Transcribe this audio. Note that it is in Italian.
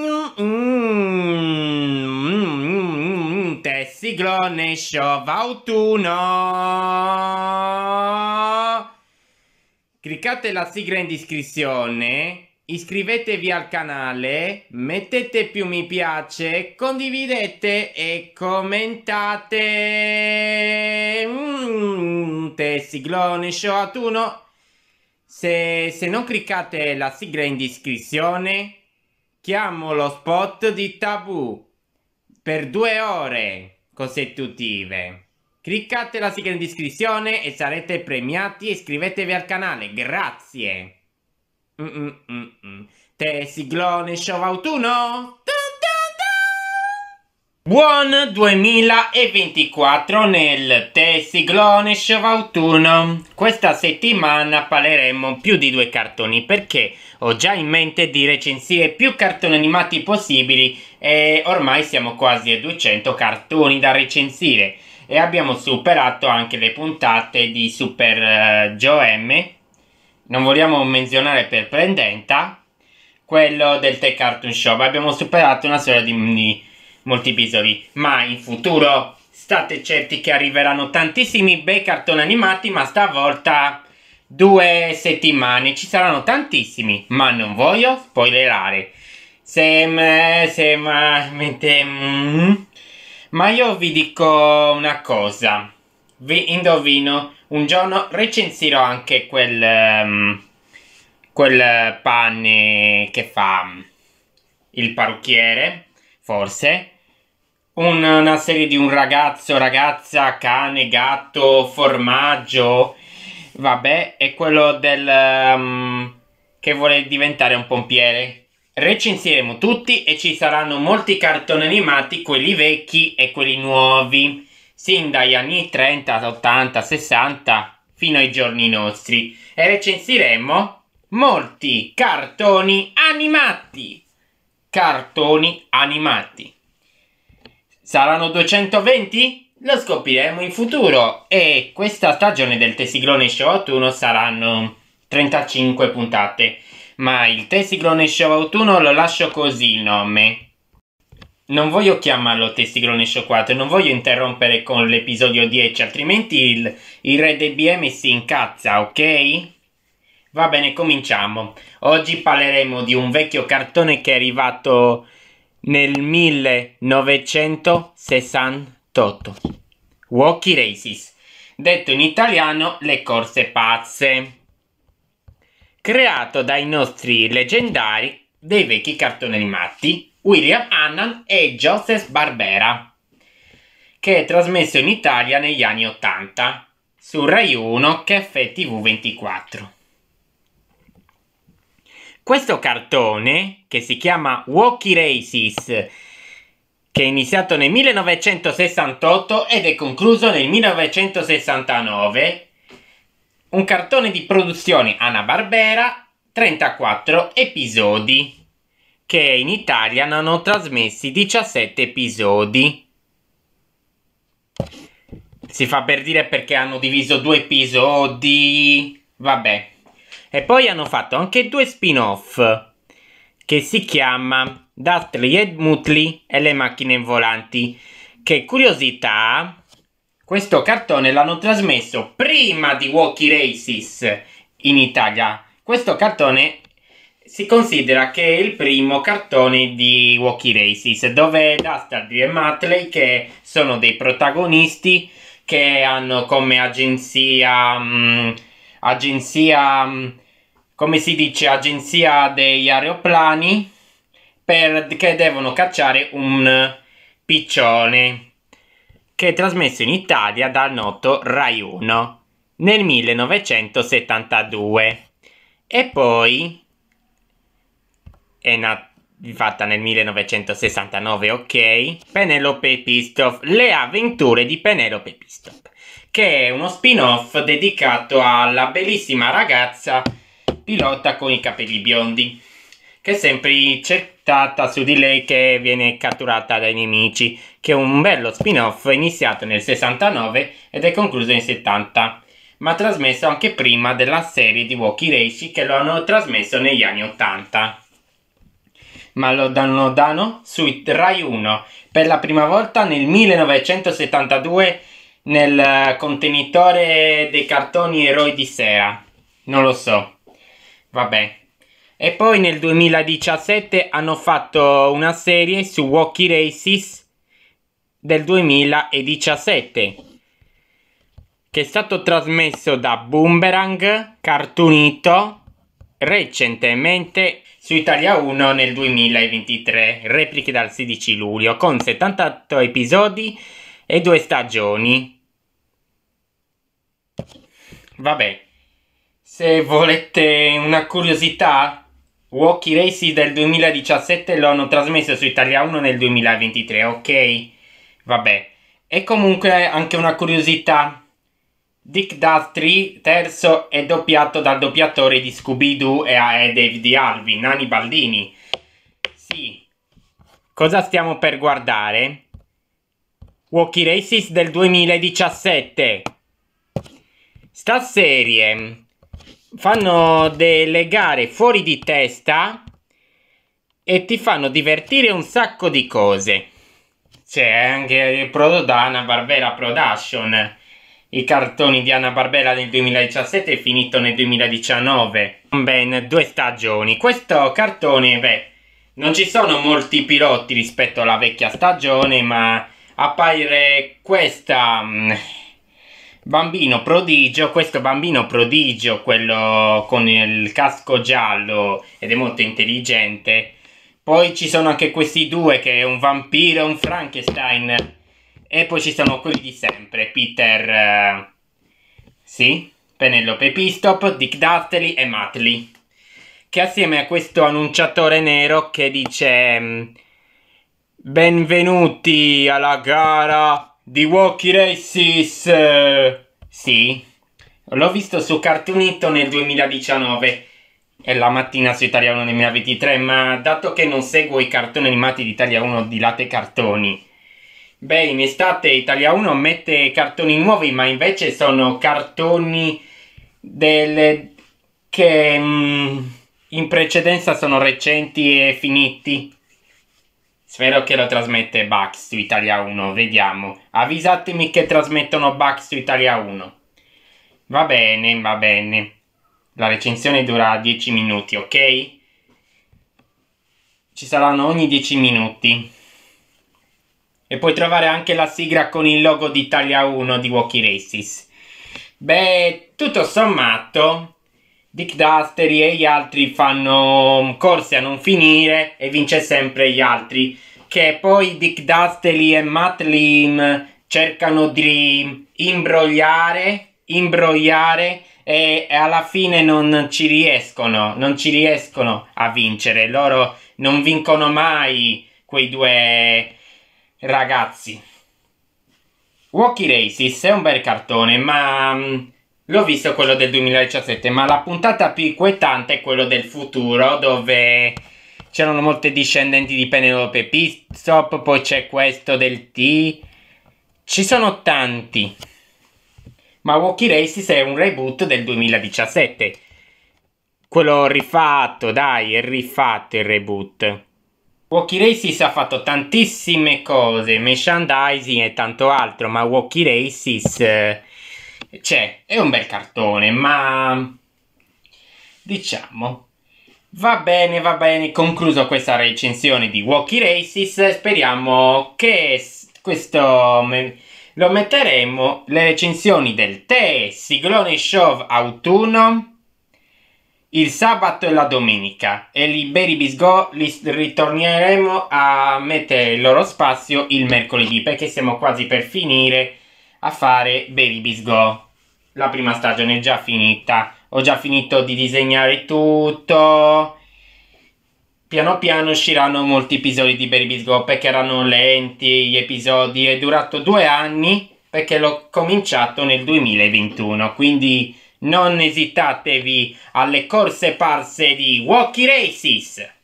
Mm, mm, mm, te siglone show autunno. Cliccate la sigla in descrizione, iscrivetevi al canale, mettete più mi piace, condividete e commentate. Mm, te siglone show autunno. Se, se non cliccate la sigla in descrizione, Chiamo lo spot di Tabù per due ore consecutive. Cliccate la sigla in descrizione e sarete premiati iscrivetevi al canale, grazie. Mm -mm -mm. mm. Te siglone show autunno. Buon 2024 nel Tessiglone Sciovautuno. Questa settimana parleremo più di due cartoni perché ho già in mente di recensire più cartoni animati possibili e ormai siamo quasi a 200 cartoni da recensire e abbiamo superato anche le puntate di Super uh, Joe M. Non vogliamo menzionare per prendenta quello del The Cartoon Show, abbiamo superato una serie di, di molti episodi, ma in futuro state certi che arriveranno tantissimi bei cartoni animati, ma stavolta due settimane ci saranno tantissimi, ma non voglio spoilerare. Se sem, mente, mm, ma io vi dico una cosa. Vi indovino, un giorno recensirò anche quel um, quel pane che fa il parrucchiere, forse una serie di un ragazzo, ragazza, cane, gatto, formaggio, vabbè, è quello del um, che vuole diventare un pompiere. Recensiremo tutti e ci saranno molti cartoni animati, quelli vecchi e quelli nuovi, sin dagli anni 30, 80, 60 fino ai giorni nostri. E recensiremo molti cartoni animati. Cartoni animati. Saranno 220? Lo scopriremo in futuro e questa stagione del Tesiglone Show autunno saranno 35 puntate, ma il Tesiglone Show autunno lo lascio così il nome. Non voglio chiamarlo Tesiglone Show 4, non voglio interrompere con l'episodio 10, altrimenti il, il re dei BM si incazza, ok? Va bene, cominciamo. Oggi parleremo di un vecchio cartone che è arrivato nel 1968. Walkie Races, detto in italiano le corse pazze. Creato dai nostri leggendari dei vecchi cartoni animati William Annan e Joseph Barbera, che è trasmesso in Italia negli anni 80 su Rai 1 Caffè 24 questo cartone, che si chiama Walkie Races, che è iniziato nel 1968 ed è concluso nel 1969, un cartone di produzione Anna Barbera, 34 episodi, che in Italia ne hanno trasmessi 17 episodi. Si fa per dire perché hanno diviso due episodi, vabbè. E poi hanno fatto anche due spin-off che si chiama Duttley e Mutley e le macchine volanti. Che curiosità, questo cartone l'hanno trasmesso prima di Walkie Races in Italia. Questo cartone si considera che è il primo cartone di Walkie Races, dove Dastardly e Matley, che sono dei protagonisti, che hanno come agenzia... Mh, mm, agenzia, mm, come si dice, agenzia degli aeroplani per, che devono cacciare un piccione che è trasmesso in Italia dal noto Rai 1 nel 1972 e poi è nato fatta nel 1969, ok? Penelope Pistov, Le avventure di Penelope Pistov, che è uno spin-off dedicato alla bellissima ragazza pilota con i capelli biondi, che è sempre cercata su di lei che viene catturata dai nemici, che è un bello spin-off iniziato nel 69 ed è concluso nel 70 ma trasmesso anche prima della serie di Walkie Reishi che lo hanno trasmesso negli anni 80 ma lo danno su Rai 1 per la prima volta nel 1972 nel eh, contenitore dei cartoni Eroi di Sera. Non lo so. Vabbè. E poi nel 2017 hanno fatto una serie su Walkie Races del 2017 che è stato trasmesso da Boomerang, Cartoonito recentemente su Italia 1 nel 2023, repliche dal 16 luglio, con 78 episodi e due stagioni. Vabbè, se volete una curiosità, Walkie Racy del 2017 l'hanno trasmesso su Italia 1 nel 2023, ok? Vabbè, e comunque anche una curiosità Dick Dastry, terzo, è doppiato dal doppiatore di Scooby-Doo e David Alvin, Nani Baldini. Sì. Cosa stiamo per guardare? Walkie Races del 2017. Sta serie fanno delle gare fuori di testa e ti fanno divertire un sacco di cose. C'è anche il prodotto da Anna Barbera Production i cartoni di Anna Barbera nel 2017 e finito nel 2019, ben due stagioni. Questo cartone, beh, non ci sono molti piloti rispetto alla vecchia stagione, ma appare questa... Mh, mm, bambino prodigio, questo bambino prodigio, quello con il casco giallo ed è molto intelligente. Poi ci sono anche questi due che è un vampiro e un Frankenstein e poi ci sono quelli di sempre, Peter, uh, sì, Penelope Pistop, Dick Dastely e Matley, che assieme a questo annunciatore nero che dice mm, benvenuti alla gara di Walkie Races, sì, l'ho visto su Cartoonito nel 2019 e la mattina su Italia 1 nel 2023, ma dato che non seguo i cartoni animati di Italia 1 di latte cartoni, Beh, in estate Italia 1 mette cartoni nuovi, ma invece sono cartoni delle... che mh, mm, in precedenza sono recenti e finiti. Spero che lo trasmette Bugs su Italia 1, vediamo. Avvisatemi che trasmettono Bugs su Italia 1. Va bene, va bene. La recensione dura 10 minuti, ok? Ci saranno ogni 10 minuti. E puoi trovare anche la sigla con il logo di Italia 1 di Walkie Races. Beh, tutto sommato, Dick Dasteri e gli altri fanno corse a non finire e vince sempre gli altri. Che poi Dick Dasteri e Matt Lim cercano di imbrogliare, imbrogliare e alla fine non ci riescono, non ci riescono a vincere. Loro non vincono mai quei due Ragazzi, Walkie Races è un bel cartone, ma mm, l'ho visto quello del 2017, ma la puntata più inquietante è quello del futuro, dove c'erano molte discendenti di Penelope Pistop, poi c'è questo del T. Ci sono tanti. Ma Walkie Races è un reboot del 2017. Quello rifatto, dai, è rifatto il reboot. Walkie Races ha fatto tantissime cose, merchandising e tanto altro, ma Walkie Races eh, cioè, è un bel cartone, ma diciamo Va bene, va bene, concluso questa recensione di Walkie Races, speriamo che questo lo metteremo le recensioni del tè Siglone Show autunno il sabato e la domenica e i Beribis Go li ritorneremo a mettere il loro spazio il mercoledì perché siamo quasi per finire a fare Beribis Go. La prima stagione è già finita, ho già finito di disegnare tutto. Piano piano usciranno molti episodi di Beribis Go perché erano lenti gli episodi, è durato due anni perché l'ho cominciato nel 2021, quindi non esitatevi alle corse parse di Walkie Races!